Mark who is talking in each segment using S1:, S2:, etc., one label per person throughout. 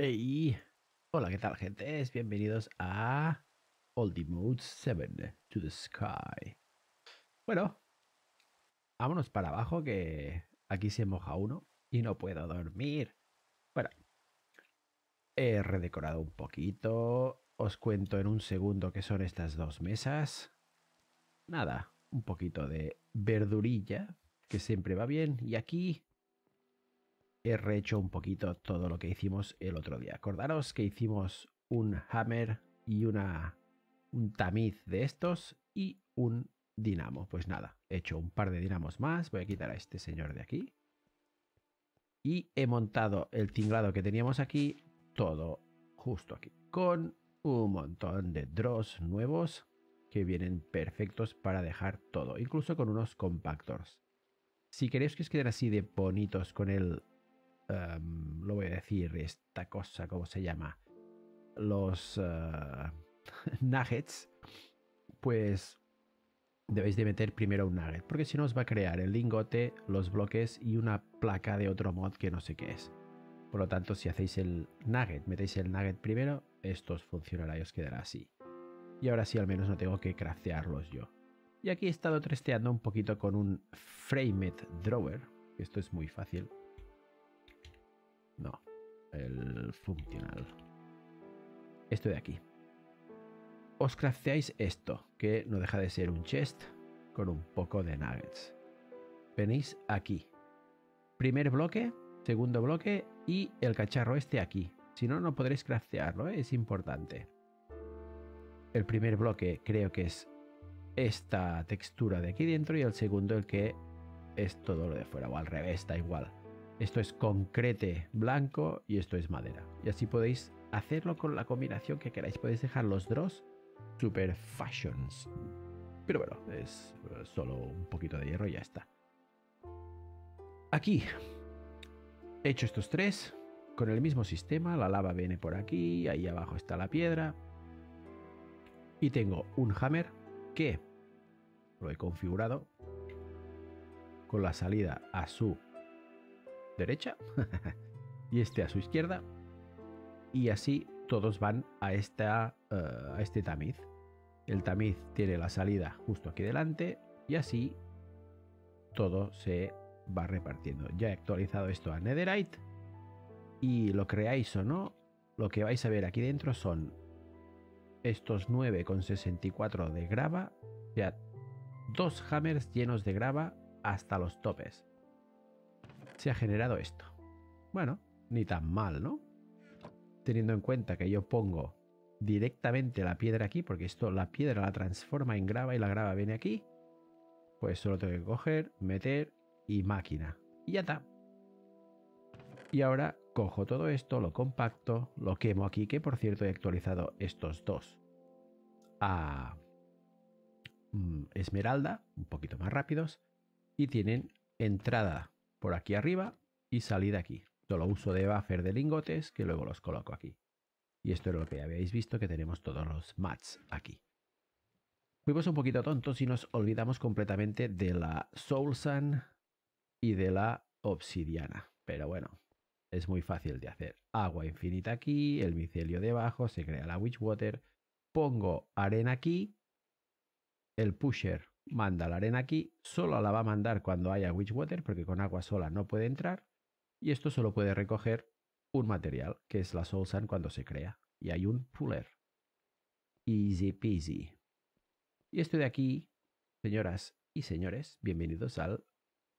S1: Hey. Hola, ¿qué tal, gente? Bienvenidos a Oldie 7 to the Sky. Bueno, vámonos para abajo que aquí se moja uno y no puedo dormir. Bueno, he redecorado un poquito. Os cuento en un segundo qué son estas dos mesas. Nada, un poquito de verdurilla, que siempre va bien. Y aquí he rehecho un poquito todo lo que hicimos el otro día. Acordaros que hicimos un hammer y una, un tamiz de estos y un dinamo. Pues nada, he hecho un par de dinamos más. Voy a quitar a este señor de aquí. Y he montado el tinglado que teníamos aquí, todo justo aquí, con un montón de draws nuevos que vienen perfectos para dejar todo, incluso con unos compactors. Si queréis que os queden así de bonitos con el Em, lo voy a decir, esta cosa, ¿cómo se llama? Los eh, nuggets, pues debéis de meter primero un nugget, porque si no os va a crear el lingote, los bloques y una placa de otro mod que no sé qué es. Por lo tanto, si hacéis el nugget, metéis el nugget primero, esto os funcionará y os quedará así. Y ahora sí, al menos no tengo que craftearlos yo. Y aquí he estado tresteando un poquito con un Framed Drawer, esto es muy fácil. No, el funcional. Esto de aquí. Os crafteáis esto, que no deja de ser un chest con un poco de nuggets. Venís aquí. Primer bloque, segundo bloque y el cacharro este aquí. Si no, no podréis craftearlo, ¿eh? es importante. El primer bloque creo que es esta textura de aquí dentro y el segundo el que es todo lo de fuera o al revés, da igual. Esto es concrete blanco y esto es madera. Y así podéis hacerlo con la combinación que queráis. Podéis dejar los dos super fashions. Pero bueno, es eh, solo un poquito de hierro y ya está. Aquí he hecho estos tres con el mismo sistema. La lava viene por aquí, ahí abajo está la piedra. Y tengo un hammer que lo he configurado con la salida a su derecha y este a su izquierda. Y así todos van a, esta, eh, este tamiz. El tamiz tiene la salida justo aquí delante y así todo se va repartiendo. Ya he actualizado esto a Netherite y lo creáis o no, lo que vais a ver aquí dentro son estos 9,64 de grava, o dos hammers llenos de grava hasta los topes se ha generado esto. Bueno, ni tan mal, ¿no? Teniendo en cuenta que yo pongo directamente la piedra aquí, porque esto la piedra la transforma en grava y la grava viene aquí, pues solo tengo que coger, meter y máquina. Y ya está. Y ahora cojo todo esto, lo compacto, lo quemo aquí, que por cierto he actualizado estos dos a mm, esmeralda, un poquito más rápidos, y tienen entrada por aquí arriba y de aquí. Solo uso de buffer de lingotes que luego los coloco aquí. Y esto es lo que habéis visto que tenemos todos los mats aquí. Fuimos un poquito tontos y nos olvidamos completamente de la Soul y de la Obsidiana. Pero bueno, es muy fácil de hacer. Agua infinita aquí, el micelio debajo, se crea la witch water. Pongo arena aquí, el pusher manda la arena aquí, solo la va a mandar cuando haya Witchwater, porque con agua sola no puede entrar, y esto solo puede recoger un material, que es la Soul cuando se crea, y hay un puller. Easy peasy. Y esto de aquí, señoras y señores, bienvenidos al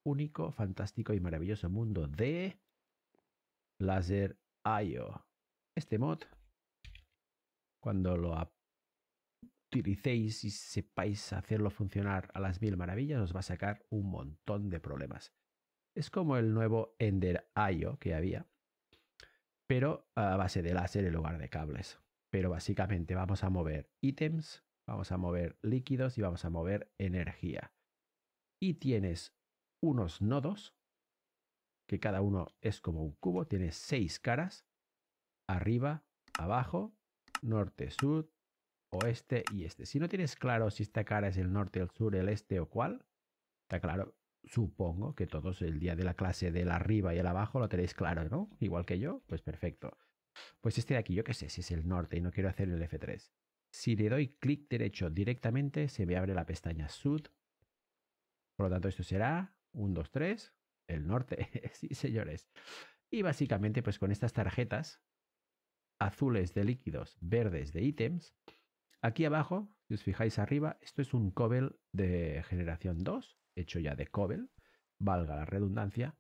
S1: único, fantástico y maravilloso mundo de Laser IO. Este mod, cuando lo utilicéis y sepáis hacerlo funcionar a las mil maravillas, os va a sacar un montón de problemas. Es como el nuevo Ender IO que había, pero a base de láser en lugar de cables. Pero básicamente vamos a mover ítems, vamos a mover líquidos y vamos a mover energía. Y tienes unos nodos, que cada uno es como un cubo, tiene seis caras, arriba, abajo, norte, sur, oeste y este. Si no tienes claro si esta cara es el norte, el sur, el este o cuál, está claro, supongo que todos el día de la clase del arriba y el abajo lo tenéis claro, ¿no? Igual que yo, pues perfecto. Pues este de aquí, yo qué sé si es el norte y no quiero hacer el F3. Si le doy clic derecho directamente, se me abre la pestaña Sud. Por lo tanto, esto será 1, 2, 3, el norte, sí señores. Y básicamente, pues con estas tarjetas azules de líquidos, verdes de ítems, Aquí abajo, si os fijáis arriba, esto es un Cobel de generación 2, hecho ya de Cobel, valga la redundancia.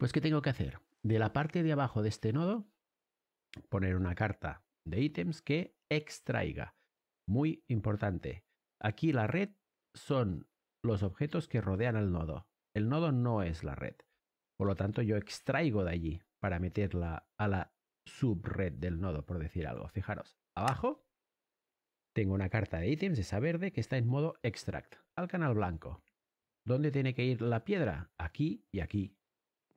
S1: Pues, ¿qué tengo que hacer? De la parte de abajo de este nodo, poner una carta de ítems que extraiga. Muy importante. Aquí la red son los objetos que rodean al nodo. El nodo no es la red. Por lo tanto, yo extraigo de allí para meterla a la subred del nodo, por decir algo. Fijaros, abajo tengo una carta de ítems, esa verde, que está en modo extract, al canal blanco. ¿Dónde tiene que ir la piedra? Aquí y aquí.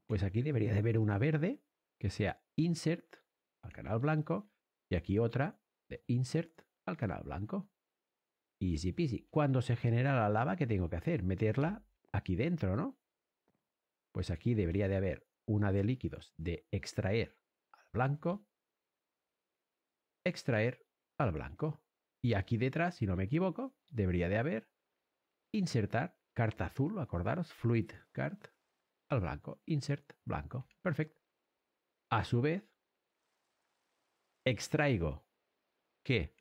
S1: Pues aquí debería de haber una verde que sea insert al canal blanco y aquí otra de insert al canal blanco. Easy peasy. Cuando se genera la lava, ¿qué tengo que hacer? Meterla aquí dentro, ¿no? Pues aquí debería de haber una de líquidos de extraer al blanco, extraer al blanco. Y aquí detrás, si no me equivoco, debería de haber insertar carta azul, acordaros, fluid card al blanco, insert blanco. Perfecto. A su vez, extraigo que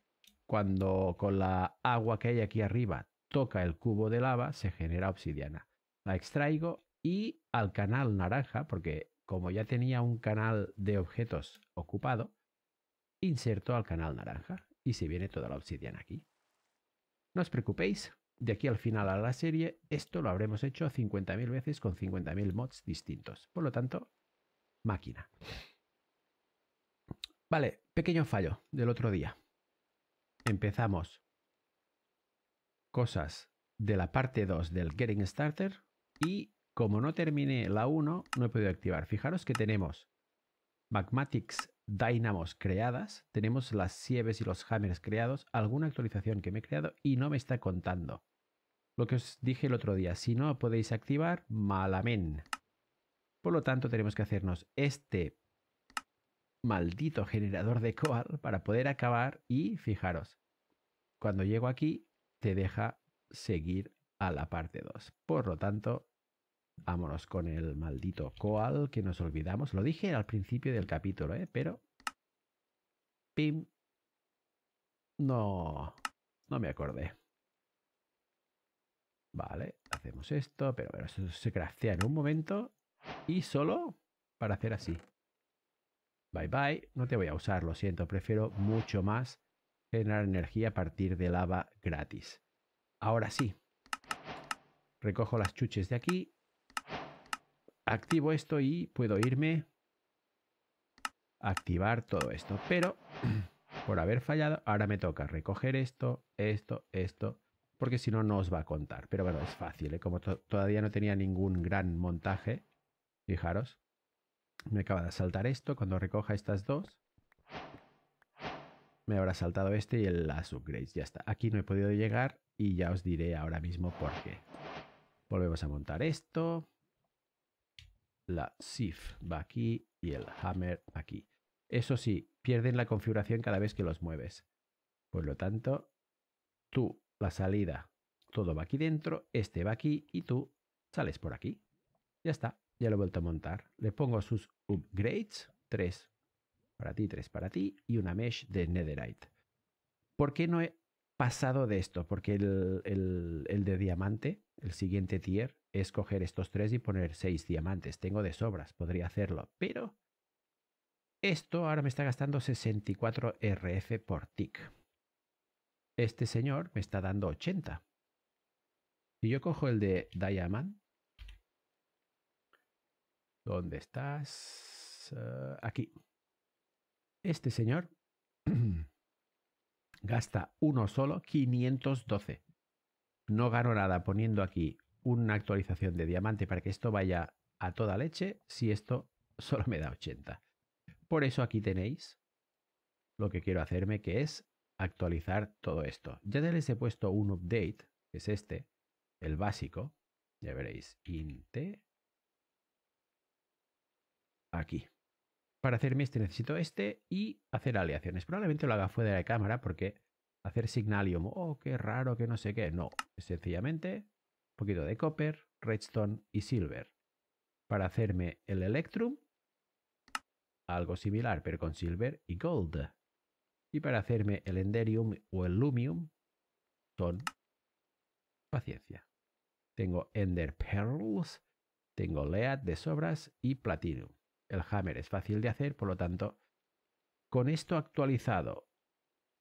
S1: cuando con la agua que hay aquí arriba toca el cubo de lava, se genera obsidiana. La extraigo y al canal naranja, porque como ya tenía un canal de objetos ocupado, inserto al canal naranja y se viene toda la obsidiana aquí. No os preocupéis, de aquí al final a la serie esto lo habremos hecho 50.000 veces con 50.000 mods distintos. Por lo tanto, máquina. Vale, pequeño fallo del otro día. Empezamos cosas de la parte 2 del Getting Starter y como no terminé la 1 no he podido activar. Fijaros que tenemos Magmatics dynamos creadas, tenemos las sieves y los hammers creados, alguna actualización que me he creado y no me está contando. Lo que os dije el otro día, si no podéis activar, malamen. Por lo tanto, tenemos que hacernos este maldito generador de coal para poder acabar y fijaros, cuando llego aquí te deja seguir a la parte 2. Por lo tanto, Vámonos con el maldito Coal que nos olvidamos. Lo dije al principio del capítulo, ¿eh? Pero... Pim. No. No me acordé. Vale, hacemos esto, pero bueno, eso se craftea en un momento y solo para hacer así. Bye bye, no te voy a usar, lo siento, prefiero mucho más generar energía a partir de lava gratis. Ahora sí, recojo las chuches de aquí activo esto y puedo irme a activar todo esto. Pero por haber fallado, ahora me toca recoger esto, esto, esto, porque si no, no os va a contar. Pero bueno, es fácil, ¿eh? como todavía no tenía ningún gran montaje, fijaros, me acaba de saltar esto, cuando recoja estas dos, me habrá saltado este y el, las upgrades, ya está. Aquí no he podido llegar y ya os diré ahora mismo por qué. Volvemos a montar esto, la shift va aquí y el hammer aquí. Eso sí, pierden la configuración cada vez que los mueves. Por lo tanto, tú, la salida, todo va aquí dentro, este va aquí y tú sales por aquí. Ya está, ya lo he vuelto a montar. Le pongo sus upgrades, tres para ti, tres para ti y una mesh de netherite. ¿Por qué no he pasado de esto, porque el, de diamante, el siguiente tier, es coger estos tres y poner seis diamantes. Tengo de sobras, podría hacerlo, pero esto ahora me está gastando 64 RF por tick. Este señor me está dando 80. Si yo cojo el de diamante. ¿dónde estás? Ah, aquí. Este señor gasta uno solo 512. No gano nada poniendo aquí una actualización de diamante para que esto vaya a toda leche si esto solo me da 80. Por eso aquí tenéis lo que quiero hacerme que es actualizar todo esto. Ya les he puesto un update, que es este, el básico. Ya veréis, int aquí. Para hacerme este necesito este y hacer aleaciones. Probablemente lo haga fuera de la cámara porque hacer Signalium, oh, qué raro, que no sé qué. No, sencillamente un poquito de Copper, Redstone y Silver. Para hacerme el Electrum, algo similar, pero con Silver y Gold. Y para hacerme el Enderium o el Lumium, son paciencia. Tengo Ender Pearls, tengo Lead de sobras y Platinum. El hammer es fácil de hacer, por lo tanto, con esto actualizado,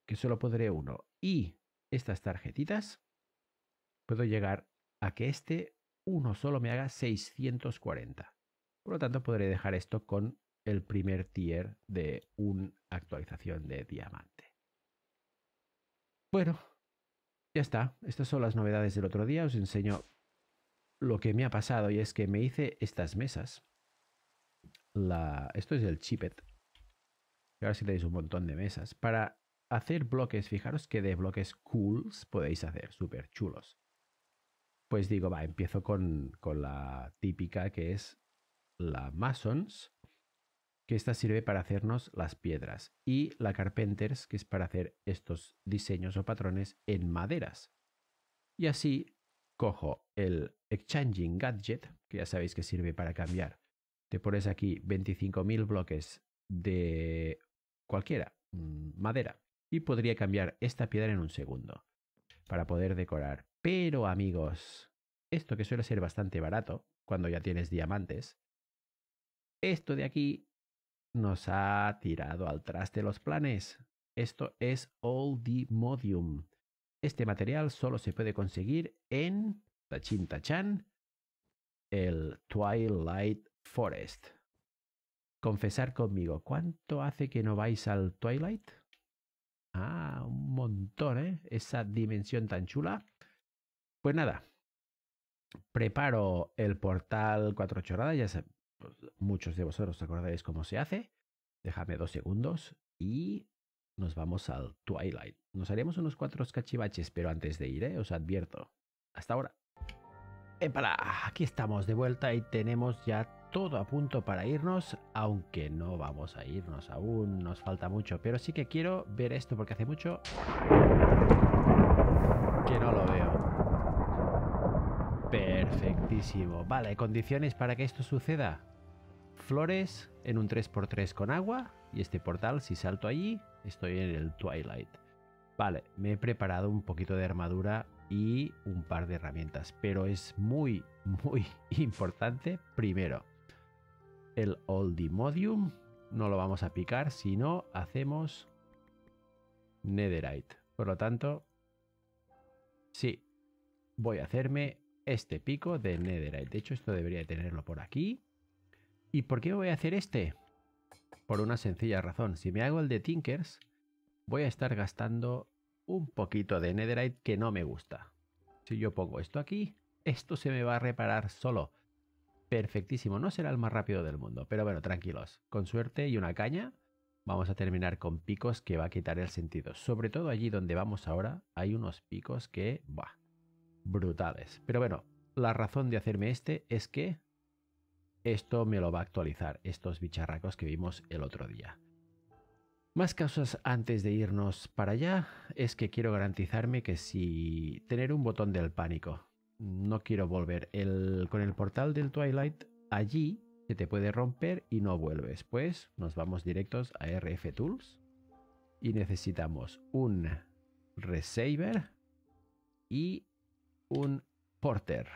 S1: que solo podré uno, y estas tarjetitas, puedo llegar a que este uno solo me haga 640. Por lo tanto, podré dejar esto con el primer tier de una actualización de diamante. Bueno, ya está. Estas son las novedades del otro día. Os enseño lo que me ha pasado y es que me hice estas mesas esto es el chipet. ahora sí tenéis un montón de mesas. Para hacer bloques, fijaros que de bloques cools podéis hacer, súper chulos. Pues digo, va, empiezo con, con la típica que es la Masons, que esta sirve para hacernos las piedras, y la Carpenters, que es para hacer estos diseños o patrones en maderas. Y así cojo el Exchanging Gadget, que ya sabéis que sirve para cambiar te pones aquí 25.000 bloques de cualquiera, mm, madera, y podría cambiar esta piedra en un segundo para poder decorar. Pero amigos, esto que suele ser bastante barato cuando ya tienes diamantes, esto de aquí nos ha tirado al traste los planes. Esto es modium. Este material solo se puede conseguir en Tachin el Twilight Forest. Confesar conmigo, ¿cuánto hace que no vais al Twilight? Ah, un montón, ¿eh? Esa dimensión tan chula. Pues nada, preparo el portal 4 chorradas, ya sé, pues, muchos de vosotros acordáis cómo se hace. Déjame dos segundos y nos vamos al Twilight. Nos haremos unos cuatro cachivaches, pero antes de ir, ¿eh? os advierto. Hasta ahora. para. Aquí estamos de vuelta y tenemos ya todo a punto para irnos, aunque no vamos a irnos aún, nos falta mucho, pero sí que quiero ver esto porque hace mucho que no lo veo. Perfectísimo. Vale, condiciones para que esto suceda. Flores en un 3x3 con agua y este portal, si salto allí, estoy en el Twilight. Vale, me he preparado un poquito de armadura y un par de herramientas, pero es muy, muy importante primero el Oldimodium. No lo vamos a picar, si no hacemos Netherite. Por lo tanto, sí, voy a hacerme este pico de Netherite. De hecho, esto debería tenerlo por aquí. ¿Y por qué voy a hacer este? Por una sencilla razón. Si me hago el de Tinkers, voy a estar gastando un poquito de Netherite que no me gusta. Si yo pongo esto aquí, esto se me va a reparar solo perfectísimo. No será el más rápido del mundo, pero bueno, tranquilos. Con suerte y una caña, vamos a terminar con picos que va a quitar el sentido. Sobre todo allí donde vamos ahora, hay unos picos que, va brutales. Pero bueno, la razón de hacerme este es que esto me lo va a actualizar, estos bicharracos que vimos el otro día. Más casos antes de irnos para allá es que quiero garantizarme que si tener un botón del pánico no quiero volver. con el portal del Twilight, allí se te puede romper y no vuelves. Pues nos vamos directos a RF Tools y necesitamos un Receiver y un Porter.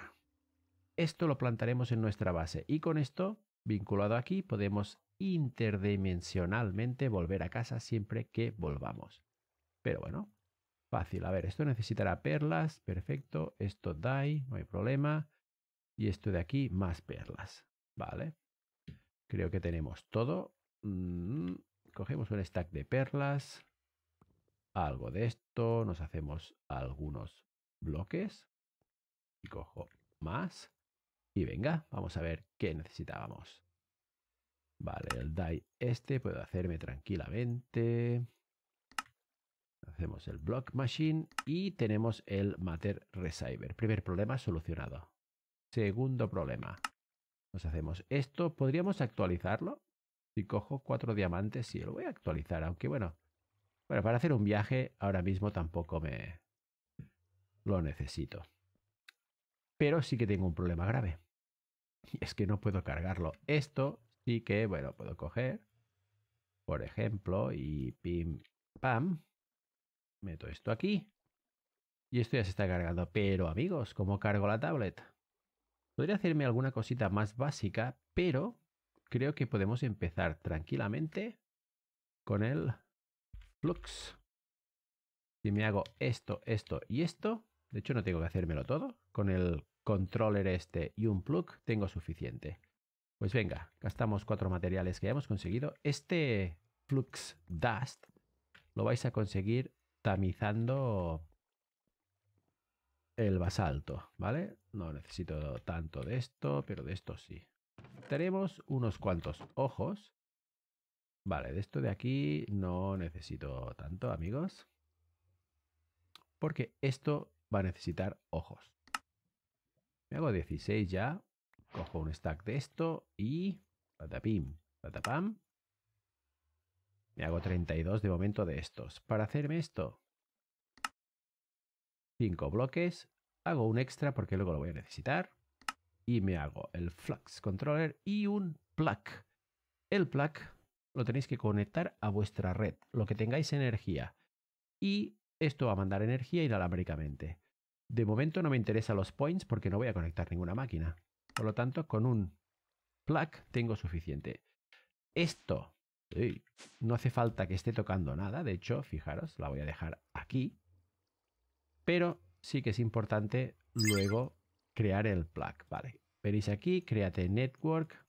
S1: Esto lo plantaremos en nuestra base y con esto, vinculado aquí, podemos interdimensionalmente volver a casa siempre que volvamos. Pero bueno, Fácil, a ver, esto necesitará perlas, perfecto. Esto die, no hay problema. Y esto de aquí, más perlas, ¿vale? Creo que tenemos todo. Mm, cogemos un stack de perlas, algo de esto, nos hacemos algunos bloques. Y cojo más. Y venga, vamos a ver qué necesitábamos. Vale, el die este puedo hacerme tranquilamente. Hacemos el Block Machine y tenemos el Matter Receiver. Primer problema solucionado. Segundo problema. Nos hacemos esto. ¿Podríamos actualizarlo? Si cojo cuatro diamantes, sí, lo voy a actualizar. Aunque bueno, bueno, para hacer un viaje ahora mismo tampoco me lo necesito. Pero sí que tengo un problema grave. Y es que no puedo cargarlo. Esto sí que, bueno, puedo coger, por ejemplo, y pim, pam. Meto esto aquí. Y esto ya se está cargando. Pero amigos, ¿cómo cargo la tablet? Podría hacerme alguna cosita más básica, pero creo que podemos empezar tranquilamente con el flux. Si me hago esto, esto y esto, de hecho no tengo que hacérmelo todo, con el controller este y un plug tengo suficiente. Pues venga, gastamos cuatro materiales que ya hemos conseguido. Este flux dust lo vais a conseguir tamizando el basalto, ¿vale? No necesito tanto de esto, pero de esto sí. Tenemos unos cuantos ojos. Vale, de esto de aquí no necesito tanto, amigos. Porque esto va a necesitar ojos. Me hago 16 ya. Cojo un stack de esto y... Patapim, patapam. Me hago 32 de momento de estos. Para hacerme esto, 5 bloques, hago un extra porque luego lo voy a necesitar y me hago el flux controller y un plug. El plug lo tenéis que conectar a vuestra red, lo que tengáis energía. Y esto va a mandar energía inalámbricamente. De momento no me interesan los points porque no voy a conectar ninguna máquina. Por lo tanto, con un plug tengo suficiente. Esto no hace falta que esté tocando nada, de hecho, fijaros, la voy a dejar aquí. Pero sí que es importante luego crear el plug, ¿vale? Venís aquí, créate network,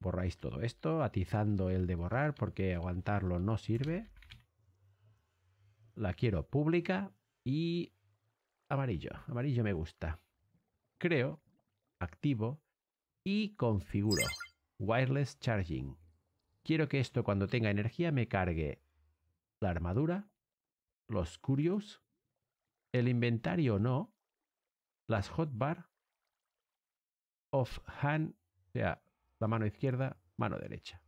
S1: borráis todo esto, atizando el de borrar porque aguantarlo no sirve. La quiero pública y amarillo, amarillo me gusta. Creo, activo y configuro wireless charging Quiero que esto cuando tenga energía me cargue la armadura, los curios, el inventario no, las hotbar, off hand, o sea, la mano izquierda, mano derecha.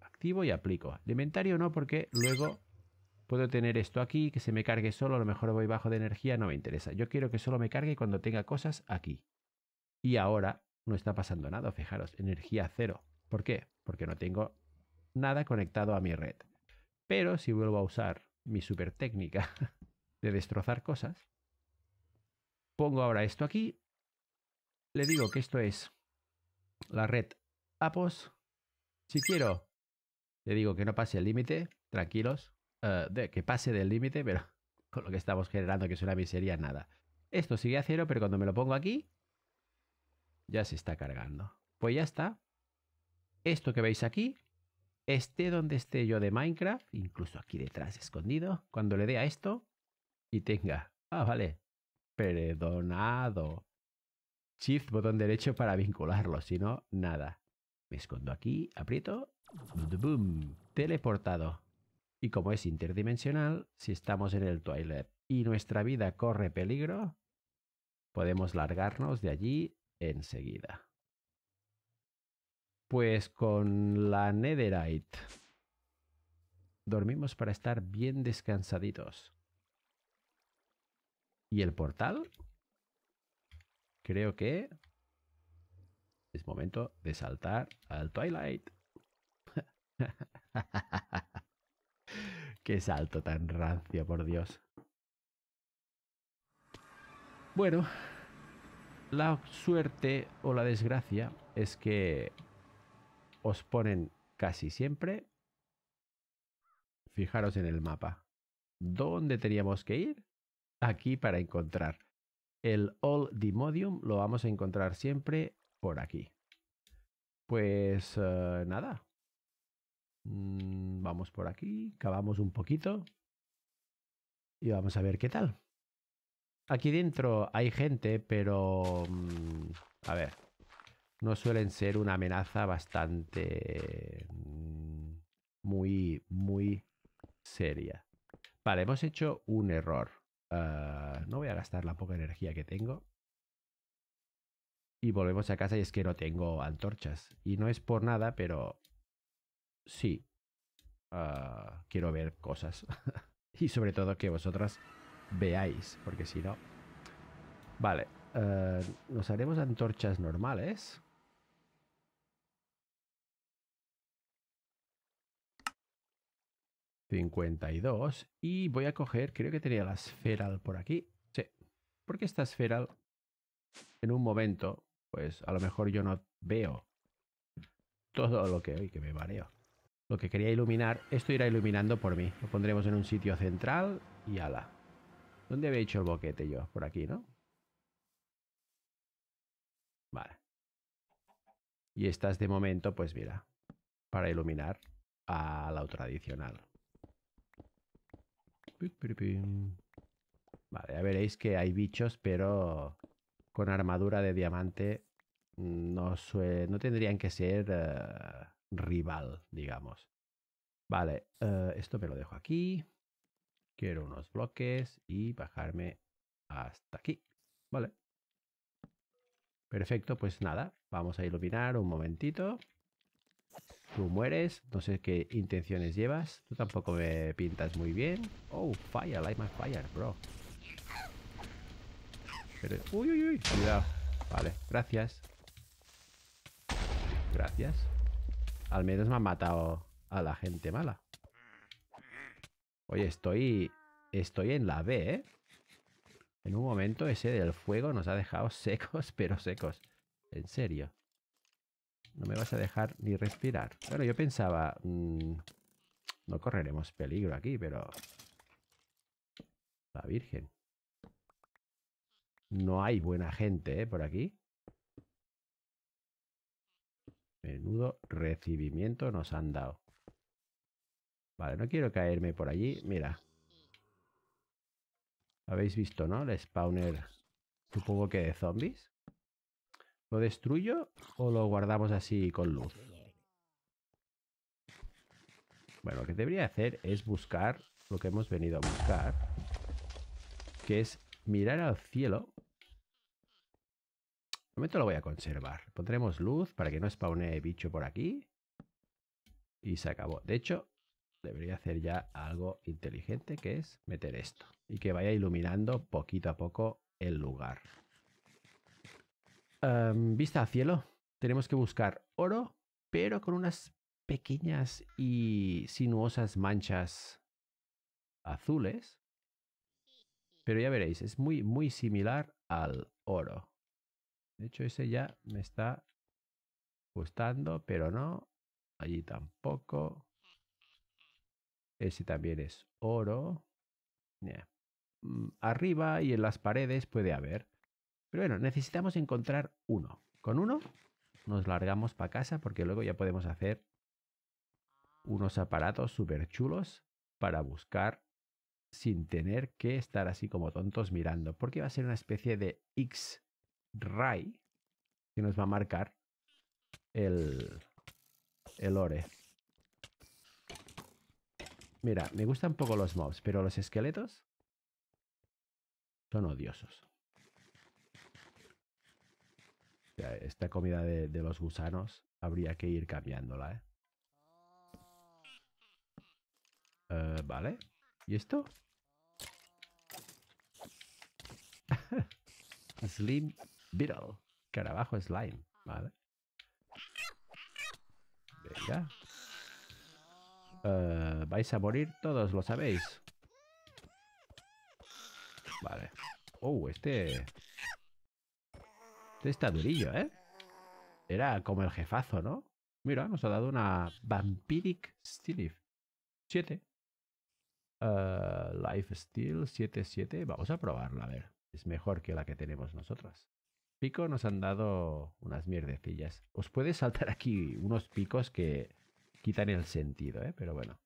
S1: Activo y aplico. El inventario no porque luego puedo tener esto aquí, que se me cargue solo, a lo mejor voy bajo de energía, no me interesa. Yo quiero que solo me cargue cuando tenga cosas aquí. Y ahora no está pasando nada, fijaros, energía cero. ¿Por qué? Porque no tengo nada conectado a mi red. Pero si vuelvo a usar mi super técnica de destrozar cosas, pongo ahora esto aquí, le digo que esto es la red APOS. Si quiero, le digo que no pase el límite, tranquilos, eh, de, que pase del límite, pero con lo que estamos generando, que es una miseria, nada. Esto sigue a cero, pero cuando me lo pongo aquí, ya se está cargando. Pues ya está. Esto que veis aquí esté donde esté yo de Minecraft, incluso aquí detrás escondido, cuando le dé a esto y tenga, ah, vale, perdonado. Shift, botón derecho para vincularlo, si no, nada. Me escondo aquí, aprieto, teleportado. Y como es interdimensional, si estamos en el toilet y nuestra vida corre peligro, podemos largarnos de allí enseguida. Pues con la Netherite. Dormimos para estar bien descansaditos. ¿Y el portal? Creo que es momento de saltar al Twilight. Qué salto tan rancio, por Dios. Bueno, la suerte o la desgracia es que os ponen casi siempre, fijaros en el mapa, ¿dónde teníamos que ir? Aquí para encontrar. El All Dimodium lo vamos a encontrar siempre por aquí. Pues eh, nada. Mm, vamos por aquí, cavamos un poquito y vamos a ver qué tal. Aquí dentro hay gente, pero... Mm, a ver, no suelen ser una amenaza bastante mm, muy, muy seria. Vale, hemos hecho un error. Ah, no voy a gastar la poca energía que tengo. Y volvemos a casa y es que no tengo antorchas. Y no es por nada, pero sí. Ah, quiero ver cosas. y sobre todo que vosotras veáis, porque si no... Vale, ah, nos haremos antorchas normales. 52. Y voy a coger, creo que tenía la Sferal por aquí. Sí, porque esta Sferal en un momento, pues a lo mejor yo no veo todo lo que... hoy que me mareo! Lo que quería iluminar, esto irá iluminando por mí. Lo pondremos en un sitio central y ala. ¿Dónde había hecho el boquete yo? Por aquí, ¿no? Vale. Y estas de momento, pues mira, para iluminar a la tradicional. Vale, ya veréis que hay bichos, pero con armadura de diamante no, no tendrían que ser eh, rival, digamos. Vale, eh, esto me lo dejo aquí. Quiero unos bloques y bajarme hasta aquí. Vale. Perfecto, pues nada, vamos a iluminar un momentito. Tú mueres, no sé qué intenciones llevas. Tú tampoco me pintas muy bien. Oh, fire, light my fire, bro. uy, uy, uy, cuidado. Vale, gracias. Gracias. Al menos me han matado a la gente mala. Oye, estoy... Estoy en la B, ¿eh? En un momento ese del fuego nos ha dejado secos, pero secos. En serio. No me vas a dejar ni respirar. Bueno, yo pensaba... Mm, no correremos peligro aquí, pero... La Virgen. No hay buena gente, ¿eh? Por aquí. Menudo recibimiento nos han dado. Vale, no quiero caerme por allí. Mira. Habéis visto, ¿no? El spawner, supongo que de zombies. ¿Lo destruyo o lo guardamos así con luz? Bueno, lo que debería hacer es buscar lo que hemos venido a buscar, que es mirar al cielo. De momento lo voy a conservar. Pondremos luz para que no spawnee bicho por aquí. Y se acabó. De hecho, debería hacer ya algo inteligente, que es meter esto. Y que vaya iluminando poquito a poco el lugar. Em, vista a cielo. Tenemos que buscar oro, pero con unas pequeñas y sinuosas manchas azules. Pero ya veréis, es muy, muy similar al oro. De hecho, ese ya me está gustando, pero no. Allí tampoco. Ese también es oro. Mm, arriba y en las paredes puede haber. Pero bueno, necesitamos encontrar uno. Con uno nos largamos para casa porque luego ya podemos hacer unos aparatos súper chulos para buscar sin tener que estar así como tontos mirando, porque va a ser una especie de X-ray que nos va a marcar el, el ore. Mira, me gustan poco los mobs, pero los esqueletos son odiosos. esta comida de, los gusanos habría que ir cambiándola, ¿eh? eh vale. ¿Y esto? Slim Beetle. Carabajo Slime. Vale. Venga. Eh, vais a morir todos, lo sabéis. Vale. Oh, este... Este está durillo, ¿eh? Era como el jefazo, ¿no? Mira, nos ha dado una Vampiric Steel 7. Eh, life Steel siete Vamos a probarla, a ver. Es mejor que la que tenemos nosotras. Pico nos han dado unas mierdecillas. Os puede saltar aquí unos picos que quitan el sentido, ¿eh? Pero bueno.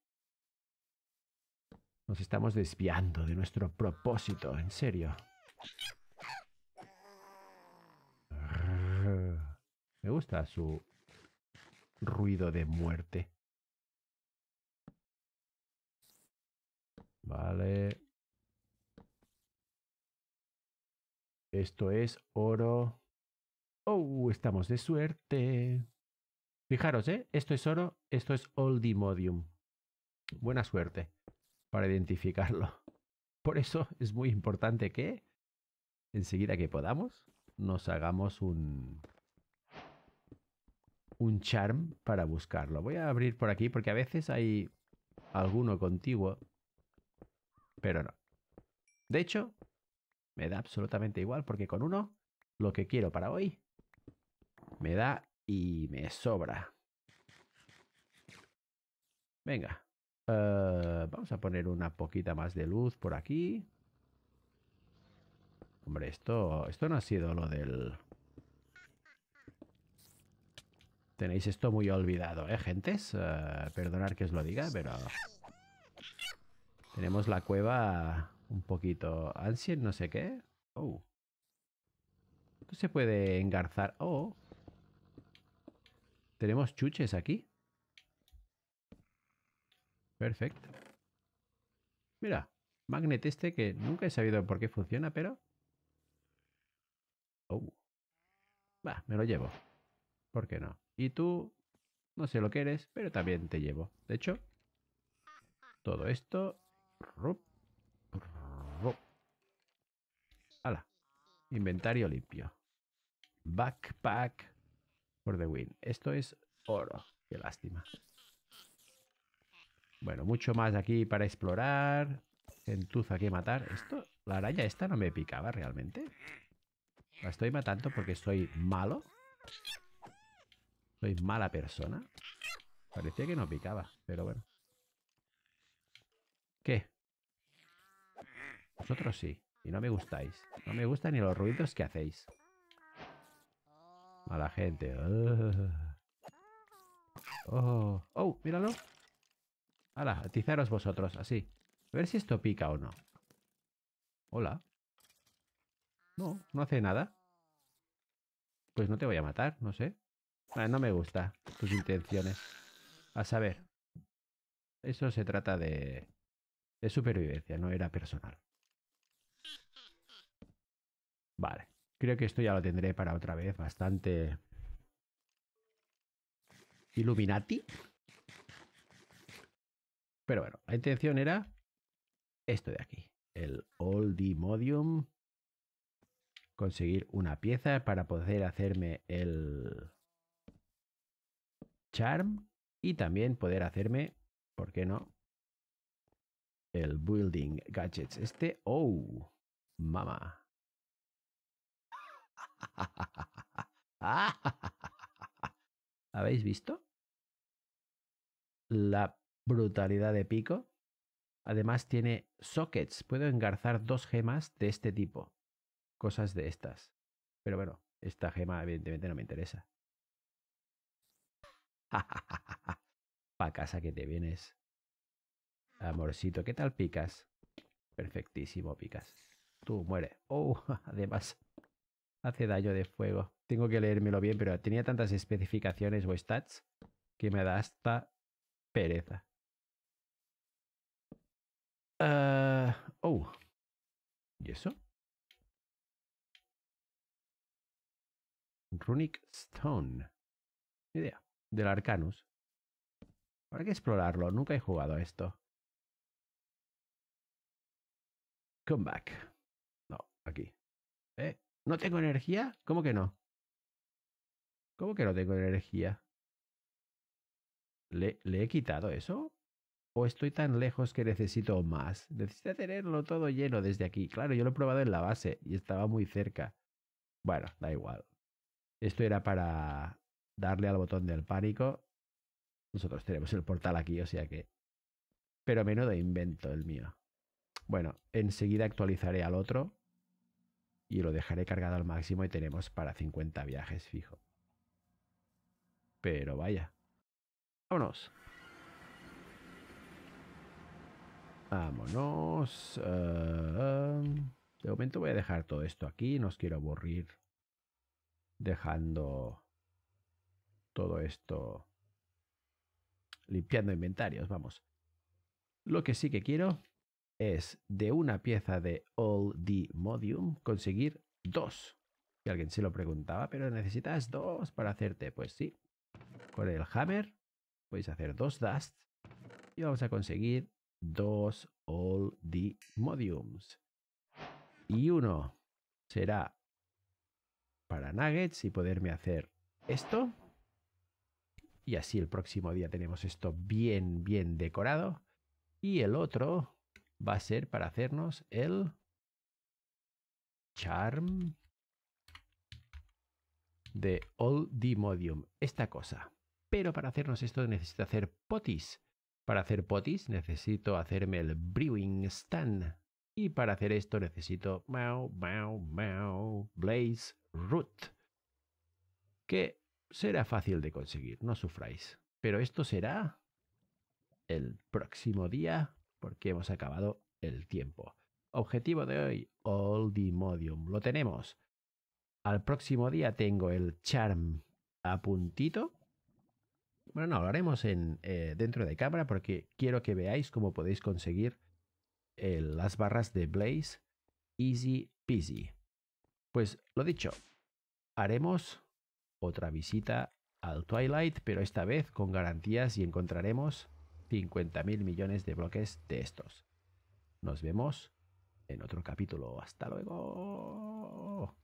S1: Nos estamos desviando de nuestro propósito, en serio. Me gusta su ruido de muerte. Vale. Esto es oro. ¡Oh! Estamos de suerte. Fijaros, ¿eh? Esto es oro, esto es oldimodium. Buena suerte para identificarlo. Por eso es muy importante que enseguida que podamos nos hagamos un, un charm para buscarlo. Voy a abrir por aquí porque a veces hay alguno contiguo, pero no. De hecho, me da absolutamente igual porque con uno, lo que quiero para hoy, me da y me sobra. Venga. Eh, vamos a poner una poquita más de luz por aquí. Hombre, esto, esto no ha sido lo del... Tenéis esto muy olvidado, ¿eh, gentes? Eh, perdonar que os lo diga, pero... Tenemos la cueva un poquito... Ansien, no sé qué. Oh. Esto se puede engarzar. Oh. Tenemos chuches aquí. Perfecto. Mira, magnet este que nunca he sabido por qué funciona, pero... Oh. Va, me lo llevo. ¿Por qué no? Y tú, no sé lo que eres, pero también te llevo. De hecho, todo esto... Rup, Inventario limpio. Backpack for the win. Esto es oro. Qué lástima. Bueno, mucho más aquí para explorar. Gentuza que matar. Esto, la araña esta no me picaba realmente. La estoy matando porque soy malo. Soy mala persona. Parecía que no picaba, pero bueno. ¿Qué? Vosotros sí. Y no me gustáis. No me gustan ni los ruidos que hacéis. Mala gente. ¡Ah! Oh, oh míralo. Hala, atizaros vosotros, así. A ver si esto pica o no. Hola. No, no hace nada. Pues no te voy a matar, no sé. Ah, no me gusta tus intenciones. A saber. Eso se trata de... De supervivencia, no era personal. Vale. Creo que esto ya lo tendré para otra vez. Bastante... Illuminati. Pero bueno, la intención era esto de aquí. El Modium. Conseguir una pieza para poder hacerme el... Charm y también poder hacerme, ¿por qué no? El Building Gadgets. Este, oh, mama. ¿Habéis visto? La brutalidad de pico. Además tiene sockets. Puedo engarzar dos gemas de este tipo. Cosas de estas. Pero bueno, esta gema evidentemente no me interesa. pa' casa que te vienes. Amorcito, ¿qué tal picas? Perfectísimo, picas. Tú mueres. Oh, además, hace daño de fuego. Tengo que leérmelo bien, pero tenía tantas especificaciones o stats que me da hasta pereza. Ah, oh. ¿Y eso? Runic Stone. Idea del Arcanus. Habrá que explorarlo, nunca he jugado a esto. back. No, aquí. ¿Eh? ¿No tengo energía? ¿Cómo que no? ¿Cómo que no tengo energía? ¿Le, ¿Le, he quitado eso? ¿O estoy tan lejos que necesito más? Necesito tenerlo todo lleno desde aquí. Claro, yo lo he probado en la base y estaba muy cerca. Bueno, da igual. Esto era para darle al botón del pánico. Nosotros tenemos el portal aquí, o sea que... Pero menudo invento el mío. Bueno, enseguida actualizaré al otro y lo dejaré cargado al máximo y tenemos para 50 viajes fijo. Pero vaya. Vámonos. Vámonos. Eh, de momento voy a dejar todo esto aquí. No os quiero aburrir dejando todo esto limpiando inventarios, vamos. Lo que sí que quiero es de una pieza de All the Modium conseguir dos. y alguien se lo preguntaba, pero necesitas dos para hacerte. Pues sí. Con el hammer podéis hacer dos dust y vamos a conseguir dos All the Modiums. Y uno será para nuggets y poderme hacer esto. Y así el próximo día tenemos esto bien, bien decorado. Y el otro va a ser para hacernos el charm de Old Dimodium. Esta cosa. Pero para hacernos esto necesito hacer potis. Para hacer potis necesito hacerme el brewing stand. Y para hacer esto necesito Meow, mau, Meow, blaze root. Que será fácil de conseguir, no sufráis. Pero esto será el próximo día porque hemos acabado el tiempo. Objetivo de hoy, Oldimodium. Lo tenemos. Al próximo día tengo el charm a puntito. Bueno, no, lo haremos en, eh, dentro de cámara porque quiero que veáis cómo podéis conseguir eh, las barras de Blaze easy peasy. Pues lo dicho, haremos otra visita al Twilight, pero esta vez con garantías y encontraremos 50.000 millones de bloques de estos. Nos vemos en otro capítulo. Hasta luego.